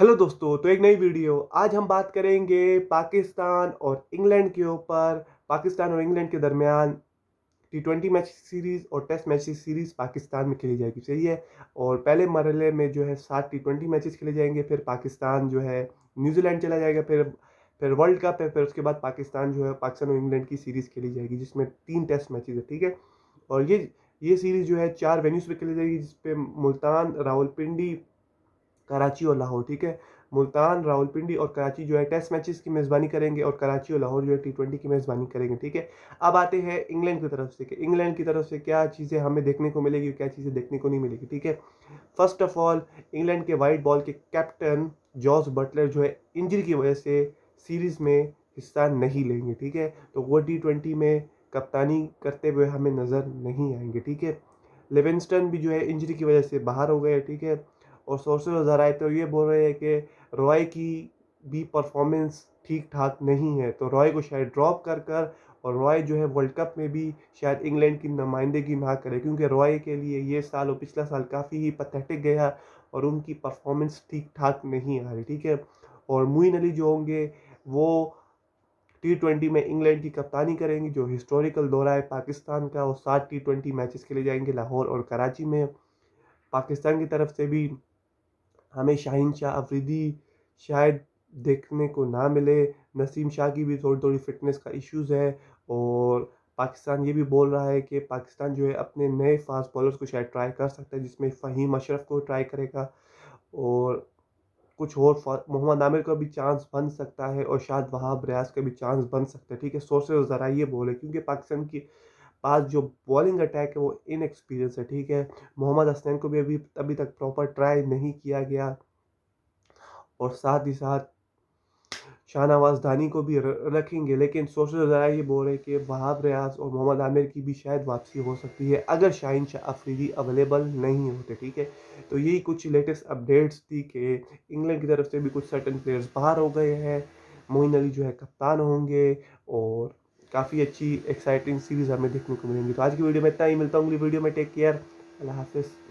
hello दोस्तों तो एक नई वीडियो आज हम बात करेंगे पाकिस्तान और इंग्लैंड के ऊपर पाकिस्तान और इंग्लैंड के दरमियान टी ट्वेंटी मैच सीरीज़ और टेस्ट मैच सीरीज़ पाकिस्तान में खेली जाएगी सही है और पहले मरहले में जो है सात टी ट्वेंटी मैचेस खेले जाएंगे फिर पाकिस्तान जो है न्यूजीलैंड चला जाएगा फिर फिर वर्ल्ड कप है फिर उसके बाद पाकिस्तान जो है पाकिस्तान और इंग्लैंड की सीरीज़ खेली जाएगी जिसमें तीन टेस्ट मैचेज है ठीक है और ये ये सीरीज़ जो है चार वेन्यूज़ पर खेली जाएगी जिसपे मुल्तान रावलपिंडी कराची और लाहौर ठीक है मुल्तान रावलपिंडी और कराची जो है टेस्ट मैचेस की मेज़बानी करेंगे और कराची और लाहौर जो है टी ट्वेंटी की मेज़बानी करेंगे ठीक है अब आते हैं इंग्लैंड की तरफ से कि इंग्लैंड की तरफ से क्या चीज़ें हमें देखने को मिलेगी क्या चीज़ें देखने को नहीं मिलेगी ठीक है फर्स्ट ऑफ ऑल इंग्लैंड के वाइट बॉल के कैप्टन जॉर्ज बटलर जो है इंजरी की वजह से सीरीज़ में हिस्सा नहीं लेंगे ठीक है तो वो टी ट्वेंटी में कप्तानी करते हुए हमें नज़र नहीं आएंगे ठीक है लेवेंस्टन भी जो है इंजरी की वजह से बाहर हो गए ठीक है और सोर्सेज और ज़रा तो ये बोल रहे हैं कि रॉय की भी परफॉर्मेंस ठीक ठाक नहीं है तो रॉय को शायद ड्रॉप कर कर और रॉय जो है वर्ल्ड कप में भी शायद इंग्लैंड की नुमाइंदगी ना करे क्योंकि रॉय के लिए ये साल और पिछला साल काफ़ी ही पथेटिक गया और उनकी परफॉर्मेंस ठीक ठाक नहीं आ रही ठीक है और मुइन अली जो होंगे वो टी ट्वेंटी में इंग्लैंड की कप्तानी करेंगे जो हिस्टोरिकल दौरा है पाकिस्तान का और सात टी ट्वेंटी मैचेस के लिए जाएंगे लाहौर और कराची में पाकिस्तान की तरफ से भी हमें शाहिन शाह अफरीदी शायद देखने को ना मिले नसीम शाह की भी थोड़ी थोड़ी फिटनेस का इश्यूज़ है और पाकिस्तान ये भी बोल रहा है कि पाकिस्तान जो है अपने नए फास्ट बॉलर्स को शायद ट्राई कर सकता है जिसमें फ़हीम अशरफ को ट्राई करेगा और कुछ और मोहम्मद आमिर का भी चांस बन सकता है और शायद वहाब रियाज का भी चांस बन सकता है ठीक है सोर्सेज ज़रा ये बोले क्योंकि पाकिस्तान की पास जो बॉलिंग अटैक है वो इनएक्सपीरियंस है ठीक है मोहम्मद हसनैन को भी अभी अभी तक प्रॉपर ट्राई नहीं किया गया और साथ ही साथ शाहनवाज धानी को भी रखेंगे लेकिन सोशल जरा ये बोल रहे कि बहाब रियाज और मोहम्मद आमिर की भी शायद वापसी हो सकती है अगर शाहिन शाह अफरीदी अवेलेबल नहीं होते ठीक है तो यही कुछ लेटेस्ट अपडेट्स थी कि इंग्लैंड की तरफ से भी कुछ सर्टन प्लेयर्स बाहर हो गए हैं मोइन अली जो है कप्तान होंगे और काफ़ी अच्छी एक्साइटिंग सीरीज़ हमें देखने को मिलेंगी तो आज की वीडियो में इतना ही मिलता हूँ वीडियो में टेक केयर अल्लाह हाफिज़